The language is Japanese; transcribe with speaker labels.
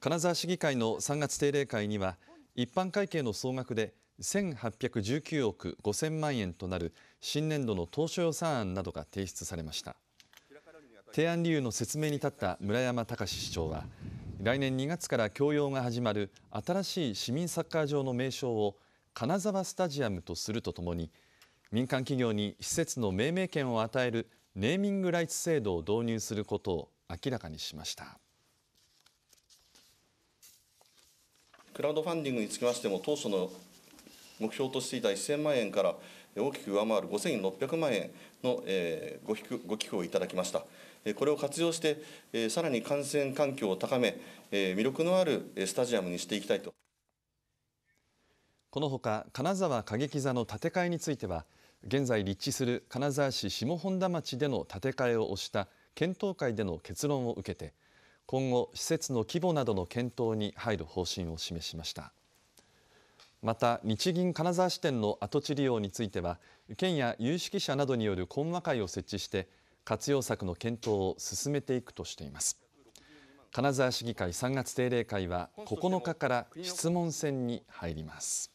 Speaker 1: 金沢市議会の3月定例会には一般会計の総額で1819億5000万円となる新年度の当初予算案などが提出されました提案理由の説明に立った村山隆市長は来年2月から供用が始まる新しい市民サッカー場の名称を金沢スタジアムとするとともに民間企業に施設の命名権を与えるネーミングライツ制度を導入することを明らかにしました。
Speaker 2: クラウドファンディングにつきましても、当初の目標としていた1000万円から大きく上回る5600万円のご寄付をいただきました。これを活用して、さらに感染環境を高め、魅力のあるスタジアムにしていきたいと。
Speaker 1: このほか、金沢歌劇座の建て替えについては、現在立地する金沢市下本田町での建て替えを推した検討会での結論を受けて、今後施設の規模などの検討に入る方針を示しましたまた日銀金沢支店の跡地利用については県や有識者などによる懇話会を設置して活用策の検討を進めていくとしています金沢市議会3月定例会は9日から質問戦に入ります